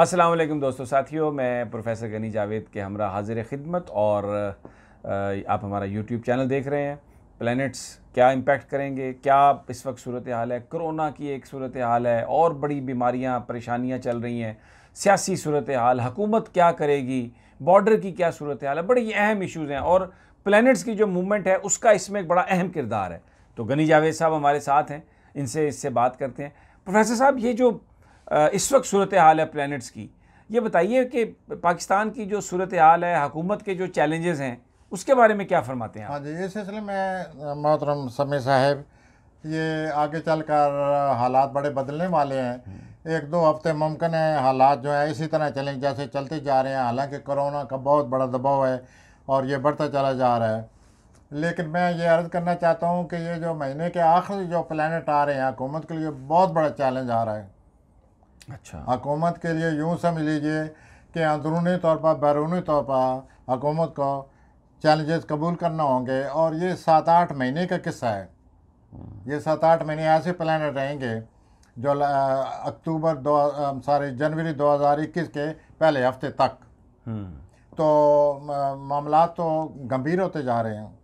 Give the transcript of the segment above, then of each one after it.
अस्सलाम वालेकुम दोस्तों साथियों मैं प्रोफेसर गनी जावेद के हमरा हाजिर खिदमत और आप हमारा यूट्यूब चैनल देख रहे हैं प्लैनेट्स क्या इम्पैक्ट करेंगे क्या इस वक्त सूरत हाल है कोरोना की एक सूरत हाल है और बड़ी बीमारियां परेशानियां चल रही हैं सियासी सूरत हाल हकूमत क्या करेगी बॉर्डर की क्या सूरत हाल है बड़ी अहम इशूज़ हैं और प्लानट्स की जो मूवमेंट है उसका इसमें एक बड़ा अहम किरदार है तो गनी जावेद साहब हमारे साथ हैं इनसे इससे बात करते हैं प्रोफेसर साहब ये जो इस वक्त सूरत हाल है प्लानट्स की ये बताइए कि पाकिस्तान की जो सूरत हाल है हकूमत के जो चैलेंजेस हैं उसके बारे में क्या फरमाते हैं हाँ जी इस सिलसिले में मोहतरम समी साहब ये आगे चल कर हालात बड़े बदलने वाले हैं हम्म। एक दो हफ्ते मुमकिन है हालात जो है इसी तरह चलें जैसे चलते जा रहे हैं हालांकि कोरोना का बहुत बड़ा दबाव है और ये बढ़ता चला जा रहा है लेकिन मैं ये अर्ज़ करना चाहता हूँ कि ये जो महीने के आखिर जो प्लानट आ रहे हैं हुकूमत के लिए बहुत बड़ा चैलेंज आ रहा है अच्छा हकूमत के लिए यूँ समझ लीजिए कि अंदरूनी तौर पर बैरूनी तौर पर हकूमत को चैलेंजेस कबूल करना होंगे और ये सात आठ महीने का किस्सा है ये सात आठ महीने ऐसे प्लान रहेंगे जो अक्टूबर दो सॉरी जनवरी 2021 के पहले हफ्ते तक हम्म। तो मामला तो गंभीर होते जा रहे हैं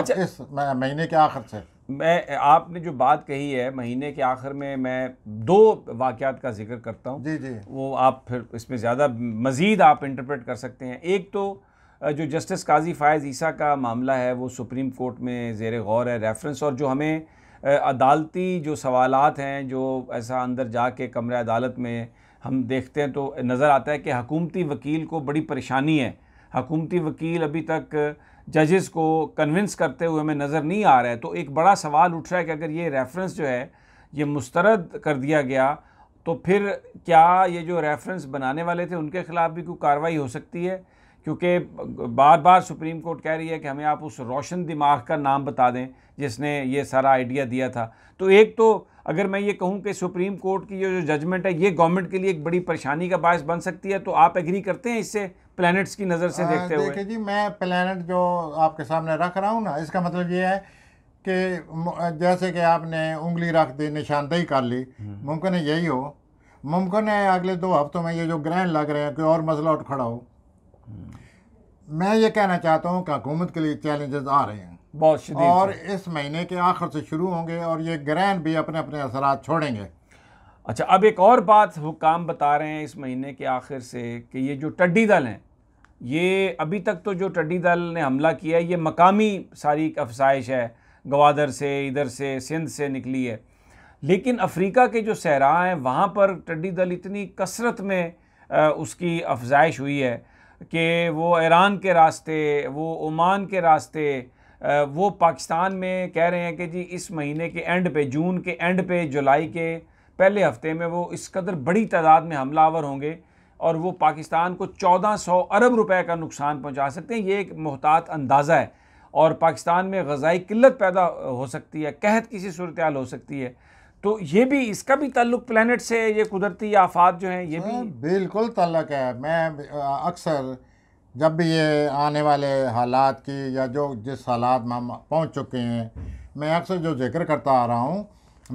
अच्छा इस महीने के आखिर से मैं आपने जो बात कही है महीने के आखिर में मैं दो वाक़ात का जिक्र करता हूँ जी जी वो आप फिर इसमें ज़्यादा मज़ीद आप इंटरप्रेट कर सकते हैं एक तो जो जस्टिस काजी फ़ायज़ ईसा का मामला है वो सुप्रीम कोर्ट में जेर गौर है रेफरेंस और जो हमें अदालती जो सवालत हैं जो ऐसा अंदर जा के कमरे अदालत में हम देखते हैं तो नज़र आता है कि हकूमती वकील को बड़ी परेशानी है हकूमती वकील अभी तक जजेस को कन्विंस करते हुए हमें नज़र नहीं आ रहा है तो एक बड़ा सवाल उठ रहा है कि अगर ये रेफरेंस जो है ये मुस्तरद कर दिया गया तो फिर क्या ये जो रेफरेंस बनाने वाले थे उनके ख़िलाफ़ भी कोई कार्रवाई हो सकती है क्योंकि बार बार सुप्रीम कोर्ट कह रही है कि हमें आप उस रोशन दिमाग का नाम बता दें जिसने ये सारा आइडिया दिया था तो एक तो अगर मैं ये कहूँ कि सुप्रीम कोर्ट की जो जजमेंट है ये गवर्नमेंट के लिए एक बड़ी परेशानी का बायस बन सकती है तो आप एग्री करते हैं इससे प्लैनेट्स की नज़र से देखते हुए देखिए जी मैं प्लैनेट जो आपके सामने रख रहा हूँ ना इसका मतलब ये है कि जैसे कि आपने उंगली रख दी निशानदेही कर ली हम्म। मुमकिन है यही हो मुमकिन है अगले दो हफ्तों में ये जो ग्रहण लग रहे हैं कोई और मसला उठ खड़ा हो हम्म। मैं ये कहना चाहता हूँ कि हुकूमत के लिए चैलेंजेस आ रहे हैं बहुत और इस महीने के आखिर से शुरू होंगे और ये ग्रहण भी अपने अपने असरा छोड़ेंगे अच्छा अब एक और बात हुकाम बता रहे हैं इस महीने के आखिर से कि ये जो टड्डी दल हैं ये अभी तक तो जो टड्डी दल ने हमला किया है ये मकामी सारी अफसाइश है गवादर से इधर से सिंध से निकली है लेकिन अफ्रीका के जो सहरा हैं वहाँ पर टड्डी दल इतनी कसरत में आ, उसकी अफजाइश हुई है कि वो ईरान के रास्ते वो ओमान के रास्ते वो पाकिस्तान में कह रहे हैं कि जी इस महीने के एंड पे जून के एंड पे जुलाई के पहले हफ्ते में वो इस कदर बड़ी तादाद में हमलावर होंगे और वो पाकिस्तान को 1400 अरब रुपए का नुकसान पहुंचा सकते हैं ये एक मोहतात अंदाज़ा है और पाकिस्तान में गजाई किल्लत पैदा हो सकती है कहत किसी सूरत हो सकती है तो ये भी इसका भी ताल्लुक प्लानट से ये कुदरती आफात जो हैं ये भी बिल्कुल तल्लक है मैं अक्सर जब भी ये आने वाले हालात की या जो जिस हालात में हम पहुँच चुके हैं मैं अक्सर जो जिक्र करता आ रहा हूँ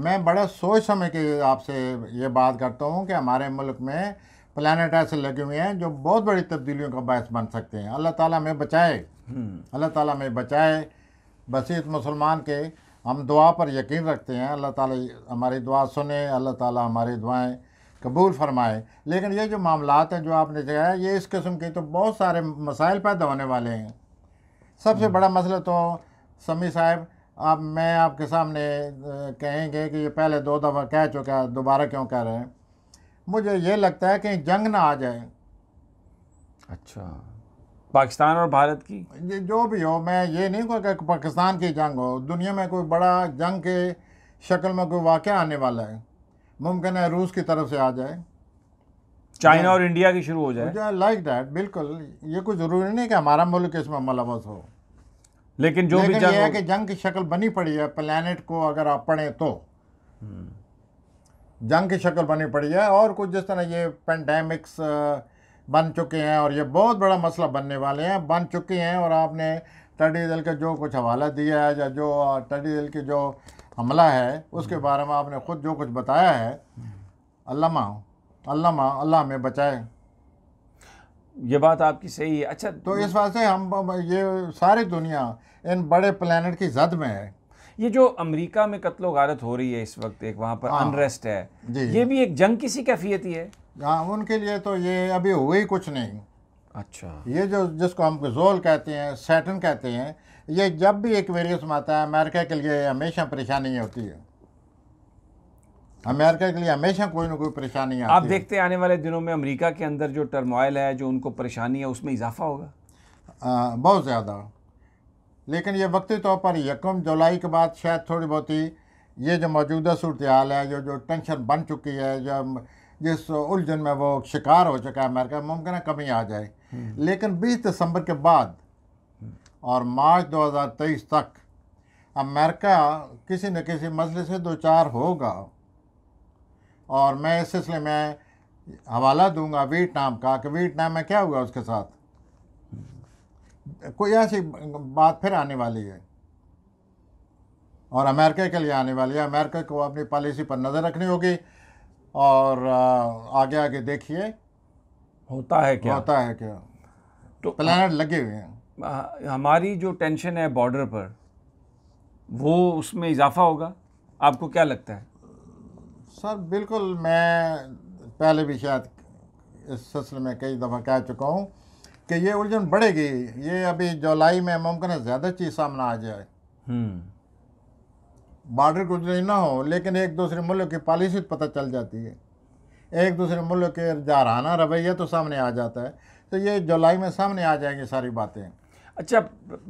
मैं बड़े सोच समझ के आपसे ये बात करता हूँ कि हमारे मुल्क में प्लानट ऐसे लगे हुए हैं जो बहुत बड़ी तब्दीलियों का बायस बन सकते हैं अल्लाह ताला में बचाए हम्म। अल्लाह ताला में बचाए बसीत मुसलमान के हम दुआ पर यकीन रखते हैं अल्लाह ताला हमारी दुआ सुने अल्लाह ताला हमारी दुआएं कबूल फरमाए लेकिन ये जो मामला हैं जो आपने जगाया ये इस किस्म के तो बहुत सारे मसाइल पैदा होने वाले हैं सबसे हम्म। बड़ा मसला तो समी साहब आप मैं आपके सामने कहेंगे कि ये पहले दो दफ़ा कह चुका दोबारा क्यों कह रहे हैं मुझे ये लगता है कहीं जंग ना आ जाए अच्छा पाकिस्तान और भारत की जो भी हो मैं ये नहीं कहूँगा कि पाकिस्तान की जंग हो दुनिया में कोई बड़ा जंग के शक्ल में कोई वाक़ आने वाला है मुमकिन है रूस की तरफ से आ जाए चाइना और इंडिया की शुरू हो जाए लाइक दैट बिल्कुल ये कोई ज़रूरी नहीं कि हमारा मुल्क इसमें मलबस हो लेकिन जो लेकिन भी है कि जंग की शक्ल बनी पड़ी है प्लानट को अगर आप पढ़ें तो हम्म। जंग की शक्ल बनी पड़ी है और कुछ जिस तरह ये पेंडेमिक्स बन चुके हैं और ये बहुत बड़ा मसला बनने वाले हैं बन चुके हैं और आपने टडी दल के जो कुछ हवाला दिया है या जो टडी दल की जो हमला है उसके हम्म। बारे में आपने खुद जो कुछ बताया है हम्म। अल्लामा अल्लामा अल्लाह में बचाए ये बात आपकी सही है अच्छा तो इस बात से हम ये सारी दुनिया इन बड़े प्लानट की जद में है ये जो अमेरिका में कत्लो गारत हो रही है इस वक्त एक वहाँ पर अनरेस्ट हाँ। है ये भी एक जंग किसी कैफियत ही है हाँ उनके लिए तो ये अभी हुई कुछ नहीं अच्छा ये जो जिसको हम जोल कहते हैं सैटन कहते हैं ये जब भी एक में आता है अमेरिका के लिए हमेशा परेशानी होती है अमेरिका के लिए हमेशा कोई ना कोई परेशानी आप देखते हैं आने वाले दिनों में अमेरिका के अंदर जो टर्मोइल है जो उनको परेशानी है उसमें इजाफा होगा आ, बहुत ज़्यादा लेकिन ये वक्ती तौर पर यकम जुलाई के बाद शायद थोड़ी बहुत ही ये जो मौजूदा सूरत हाल है जो जो टेंशन बन चुकी है जो जिस उलझन में वो शिकार हो चुका है अमेरिका मुमकिन है कमी आ जाए हम्म। लेकिन बीस दिसंबर के बाद और मार्च 2023 तक अमेरिका किसी न किसी मसले से दो चार होगा और मैं इस सिलसिले में हवाला दूंगा वियतनाम का कि वियतनाम में क्या हुआ उसके साथ कोई ऐसी बात फिर आने वाली है और अमेरिका के लिए आने वाली है अमेरिका को अपनी पॉलिसी पर नज़र रखनी होगी और आगे आगे देखिए होता है क्या होता है क्या तो प्लान लगे हुए हैं हमारी जो टेंशन है बॉर्डर पर वो उसमें इजाफा होगा आपको क्या लगता है सर बिल्कुल मैं पहले भी शायद इस सिलसिले में कई दफ़ा कह चुका हूँ कि ये उलझन बढ़ेगी ये अभी जुलाई में मुमकिन है ज़्यादा चीज़ सामने आ जाए बॉर्डर हम्म। उलझन ना हो लेकिन एक दूसरे मुल्क की पॉलिसी पता चल जाती है एक दूसरे मुल्क के जाराना रवैया तो सामने आ जाता है तो ये जुलाई में सामने आ जाएंगी सारी बातें अच्छा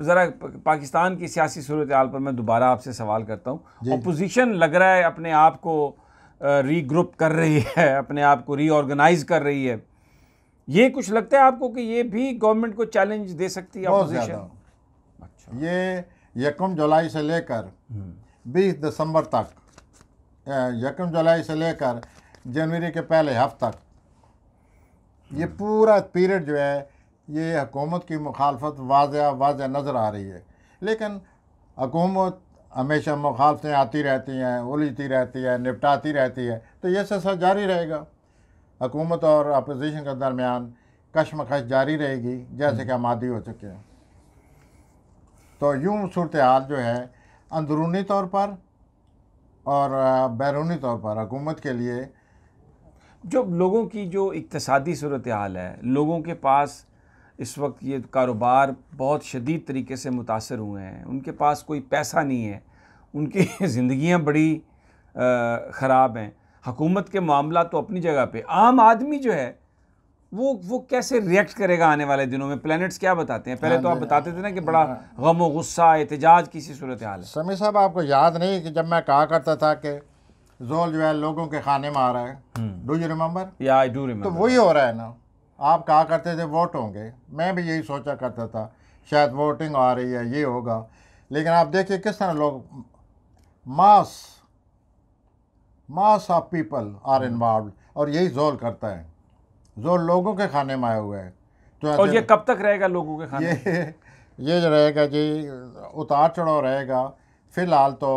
ज़रा पाकिस्तान की सियासी सूरत हाल पर मैं दोबारा आपसे सवाल करता हूँ अपोजिशन लग रहा है अपने आप को रीग्रुप कर रही है अपने आप को रीऑर्गेनाइज कर रही है ये कुछ लगता है आपको कि ये भी गवर्नमेंट को चैलेंज दे सकती है अपोजिशन अच्छा ये यकम जुलाई से लेकर हम्म। बीस दिसंबर तक यकम जुलाई से लेकर जनवरी के पहले हफ्ते तक ये हम्म। पूरा पीरियड जो है ये हकूमत की मुखालफत वाज वाज नज़र आ रही है लेकिन हकूमत हमेशा मुखालफें आती रहती हैं उलझती रहती है निपटाती रहती है तो ये सिलसिला जारी रहेगा हकूमत और अपोजिशन के दरमियान कशमकश जारी रहेगी जैसे कि हम आदि हो चुके हैं तो यूँ सूरत हाल जो है अंदरूनी तौर पर और बैरूनी तौर पर हकूमत के लिए जो लोगों की जो इकतसादी सूरत हाल है लोगों के पास इस वक्त ये कारोबार बहुत शदीद तरीके से मुतासर हुए हैं उनके पास कोई पैसा नहीं है उनकी ज़िंदियाँ बड़ी ख़राब हैं हकूमत के मामला तो अपनी जगह पे आम आदमी जो है वो वो कैसे रिएक्ट करेगा आने वाले दिनों में प्लैनेट्स क्या बताते हैं पहले तो आप हाँ, बताते थे ना कि हाँ, बड़ा हाँ। गम गुस्सा एहतजाज किसी सूरत हाल है समी साहब आपको याद नहीं कि जब मैं कहा करता था कि जोल जो है लोगों के खाने में आ रहा है डू यू रिमेम्बर या आई डू रिमेम्बर तो वही हो रहा है ना आप कहा करते थे वोट होंगे मैं भी यही सोचा करता था शायद वोटिंग आ रही है ये होगा लेकिन आप देखिए किस तरह लोग mass mass of people are hmm. Involved और यही जोर करता है जोर लोगों के खाने में आया हुआ है तो और ये कब तक रहेगा लोगों के खाने ये ये जो रहेगा जी उतार चढ़ाव रहेगा फ़िलहाल तो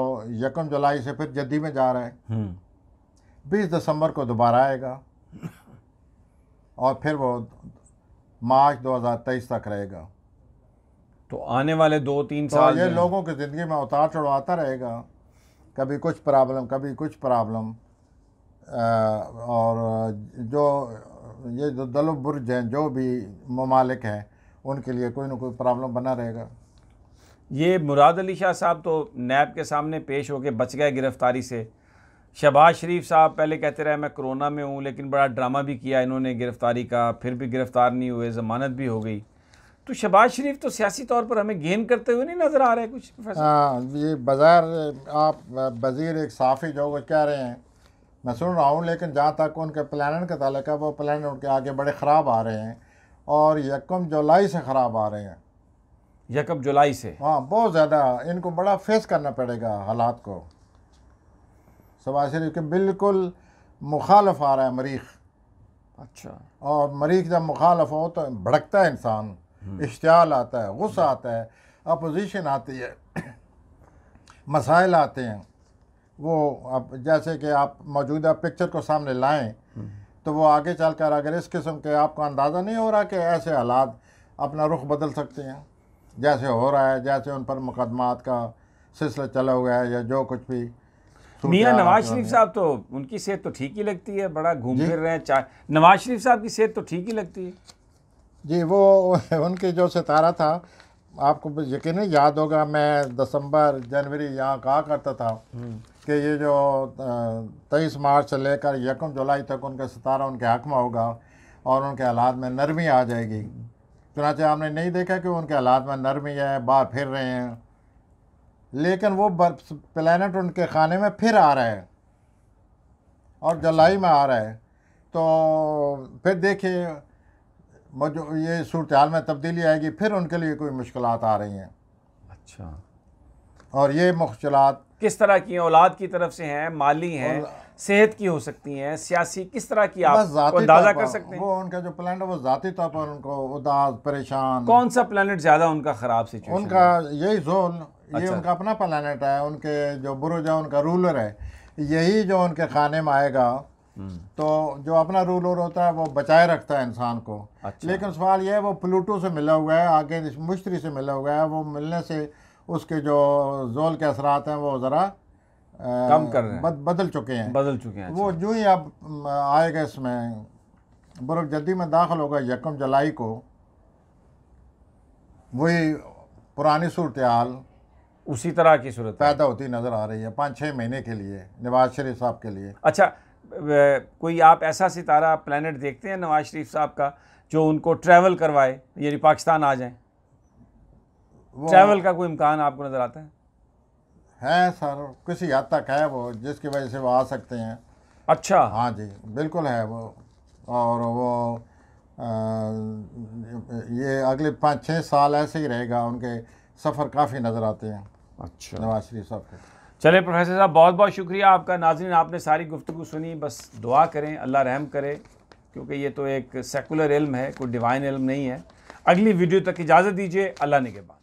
यकम जुलाई से फिर जद्दी में जा रहे हैं हम्म। बीस दिसंबर को दोबारा आएगा और फिर वो मार्च 2023 तक रहेगा तो आने वाले दो तीन तो साल ये लोगों की ज़िंदगी में उतार चढ़ाव आता रहेगा कभी कुछ प्रॉब्लम कभी कुछ प्रॉब्लम और जो ये जो दलो बुरज हैं जो भी ममालिक हैं उनके लिए कोई ना कोई प्रॉब्लम बना रहेगा ये मुराद अली शाह साहब तो नैब के सामने पेश होकर बच गए गिरफ्तारी से शहबाज शरीफ साहब पहले कहते रहे मैं कोरोना में हूँ लेकिन बड़ा ड्रामा भी किया इन्होंने गिरफ़्तारी का फिर भी गिरफ़्तार नहीं हुए ज़मानत भी हो गई तो शहबाज शरीफ तो सियासी तौर पर हमें गेन करते हुए नहीं नज़र आ रहे कुछ हाँ ये बाज़ार आप वजीर एक साफ़ी जो वो कह रहे हैं मैं सुन रहा हूँ लेकिन जहाँ तक उनके प्लान का तलक है वो प्लान उनके आगे बड़े ख़राब आ रहे हैं और यकम जुलाई से ख़राब आ रहे हैं यकम जुलाई से हाँ बहुत ज़्यादा इनको बड़ा फेस करना पड़ेगा हालात को समाज शरीफ के बिल्कुल मुखालफ आ रहा है मरीख अच्छा और मरीख जब मुखालफ हो तो भड़कता है इंसान हम्म। इश्तियाल आता है गुस्सा हम्म। आता है अपोजिशन आती है मसाइल आते हैं वो अब जैसे कि आप मौजूदा पिक्चर को सामने लाएं हम्म। तो वो आगे चल कर अगर इस किस्म के आपको अंदाज़ा नहीं हो रहा कि ऐसे हालात अपना रुख बदल सकते हैं जैसे हो रहा है जैसे उन पर मुकदमात का सिलसिला चला हुआ है या जो कुछ भी तो मियाँ नवाज शरीफ साहब तो उनकी सेहत तो ठीक ही लगती है बड़ा घूम फिर रहे हैं चाहे नवाज शरीफ साहब की सेहत तो ठीक ही लगती है जी वो उनके जो सितारा था आपको यकीन याद होगा मैं दिसंबर जनवरी यहाँ कहा करता था हम्म। कि ये जो तेईस मार्च से लेकर यकम जुलाई तक उनका सितारा उनके हक में होगा और उनके हालात में नरमी आ जाएगी हम्म। चुनाचे आपने नहीं देखा कि उनके हालात में नरमी है बाहर फिर रहे हैं लेकिन वो प्लानट उनके खाने में फिर आ रहा है और जलाई में आ रहा है तो फिर देखिए ये सूरत हाल में तब्दीली आएगी फिर उनके लिए कोई मुश्किल आ रही हैं अच्छा और ये मुश्किल किस तरह की हैं औलाद की तरफ से हैं माली हैं सेहत की हो सकती हैं सियासी किस तरह की आप अंदाजा कर सकते हैं वो उनका जो प्लानट है वो ज़ाती तौर पर उनको उदास परेशान कौन सा प्लानट ज़्यादा उनका ख़राब सिचुएशन उनका यही जोन ये अच्छा। उनका अपना प्लानट है उनके जो है उनका रूलर है यही जो उनके खाने में आएगा हम्म। तो जो अपना रूलर होता है वो बचाए रखता है इंसान को अच्छा। लेकिन सवाल यह है वो प्लूटो से मिला हुआ है आगे मुश्तरी से मिला हुआ है वो मिलने से उसके जो जोल के असरात हैं वो ज़रा कम कर रहे हैं बदल चुके हैं बदल चुके हैं वो अच्छा। जो ही अब आएगा इसमें बर्फ जद्दी में दाखिल होगा यकम जलाई को वही पुरानी सूरत हाल उसी तरह की सूरत पैदा होती नज़र आ रही है पाँच छः महीने के लिए नवाज शरीफ साहब के लिए अच्छा कोई आप ऐसा सितारा प्लानट देखते हैं नवाज शरीफ साहब का जो उनको ट्रैवल करवाए यानी पाकिस्तान आ जाए ट्रैवल का कोई इम्कान आपको नज़र आता है है सर किसी हद तक है वो जिसकी वजह से वो आ सकते हैं अच्छा हाँ जी बिल्कुल है वो और वो आ, ये अगले पाँच छः साल ऐसे ही रहेगा उनके सफ़र काफ़ी नज़र आते हैं अच्छा नवाज शरीफ साहब चले प्रोफेसर साहब बहुत बहुत शुक्रिया आपका नाजरन आपने सारी गुफ्तु सुनी बस दुआ करें अल्लाह रहम करे क्योंकि ये तो एक सेकुलर इल्म है कोई डिवाइन इल्म नहीं है अगली वीडियो तक इजाज़त दीजिए अल्लाह ने के बाद